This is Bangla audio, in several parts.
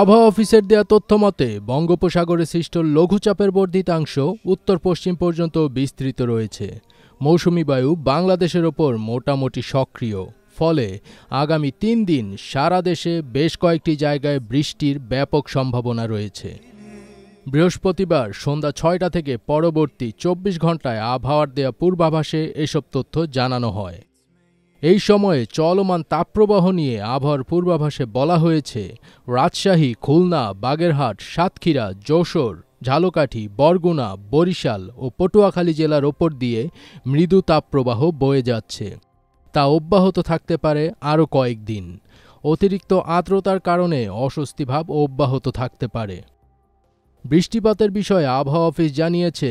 আবহাওয়া অফিসের দেয়া তথ্য মতে বঙ্গোপসাগরে সৃষ্ট লঘুচাপের বর্ধিতাংশ উত্তর পশ্চিম পর্যন্ত বিস্তৃত রয়েছে মৌসুমি বায়ু বাংলাদেশের ওপর মোটামুটি সক্রিয় ফলে আগামী তিন দিন সারা দেশে বেশ কয়েকটি জায়গায় বৃষ্টির ব্যাপক সম্ভাবনা রয়েছে বৃহস্পতিবার সন্ধ্যা ছয়টা থেকে পরবর্তী চব্বিশ ঘন্টায় আবহাওয়ার দেয়া পূর্বাভাসে এসব তথ্য জানানো হয় এই সময়ে চলমান তাপপ্রবাহ নিয়ে আবহাওয়ার পূর্বাভাসে বলা হয়েছে রাজশাহী খুলনা বাগেরহাট সাতক্ষীরা যশোর ঝালকাঠি বরগুনা বরিশাল ও পটুয়াখালী জেলার ওপর দিয়ে মৃদু তাপপ্রবাহ বয়ে যাচ্ছে তা অব্যাহত থাকতে পারে আরও কয়েকদিন অতিরিক্ত আর্দ্রতার কারণে অস্বস্তিভাব অব্যাহত থাকতে পারে বৃষ্টিপাতের বিষয়ে আবহাওয়া অফিস জানিয়েছে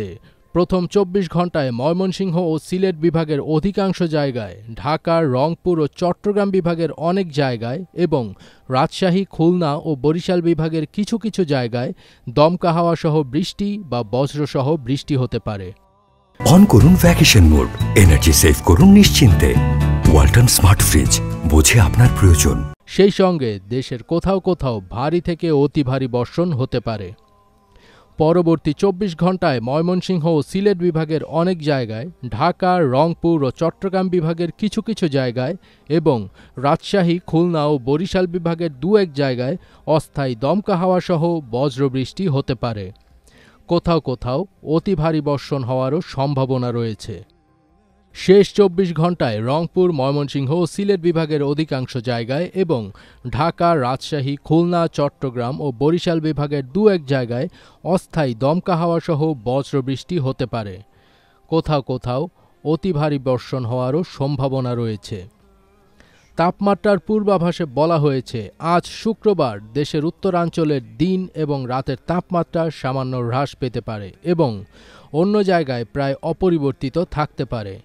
প্রথম চব্বিশ ঘন্টায় ময়মনসিংহ ও সিলেট বিভাগের অধিকাংশ জায়গায় ঢাকা রংপুর ও চট্টগ্রাম বিভাগের অনেক জায়গায় এবং রাজশাহী খুলনা ও বরিশাল বিভাগের কিছু কিছু জায়গায় দমকা হাওয়া সহ বৃষ্টি বা বজ্রসহ বৃষ্টি হতে পারে অন করুন ভ্যাকেশন মোড এনার্জি সেভ করুন নিশ্চিন্তে ওয়ালটন স্মার্ট ফ্রিজ বোঝে আপনার প্রয়োজন সেই সঙ্গে দেশের কোথাও কোথাও ভারী থেকে অতি ভারী বর্ষণ হতে পারে পরবর্তী চব্বিশ ঘণ্টায় ময়মনসিংহ ও সিলেট বিভাগের অনেক জায়গায় ঢাকা রংপুর ও চট্টগ্রাম বিভাগের কিছু কিছু জায়গায় এবং রাজশাহী খুলনা ও বরিশাল বিভাগের দু এক জায়গায় অস্থায়ী দমকা হাওয়াসহ বজ্রবৃষ্টি হতে পারে কোথাও কোথাও অতি ভারী বর্ষণ হওয়ারও সম্ভাবনা রয়েছে শেষ চব্বিশ ঘন্টায় রংপুর ময়মনসিংহ ও সিলেট বিভাগের অধিকাংশ জায়গায় এবং ঢাকা রাজশাহী খুলনা চট্টগ্রাম ও বরিশাল বিভাগের দু এক জায়গায় অস্থায়ী দমকা হাওয়াসহ বজ্রবৃষ্টি হতে পারে কোথাও কোথাও অতি ভারী বর্ষণ হওয়ারও সম্ভাবনা রয়েছে তাপমাত্রার পূর্বাভাসে বলা হয়েছে আজ শুক্রবার দেশের উত্তরাঞ্চলের দিন এবং রাতের তাপমাত্রা সামান্য হ্রাস পেতে পারে এবং অন্য জায়গায় প্রায় অপরিবর্তিত থাকতে পারে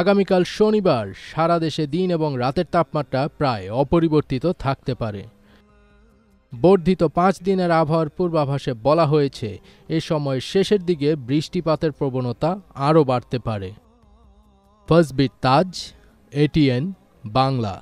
আগামীকাল শনিবার সারা দেশে দিন এবং রাতের তাপমাত্রা প্রায় অপরিবর্তিত থাকতে পারে বর্ধিত পাঁচ দিনের আবহাওয়ার পূর্বাভাসে বলা হয়েছে এ সময় শেষের দিকে বৃষ্টিপাতের প্রবণতা আরও বাড়তে পারে ফজবির তাজ এটিএন বাংলা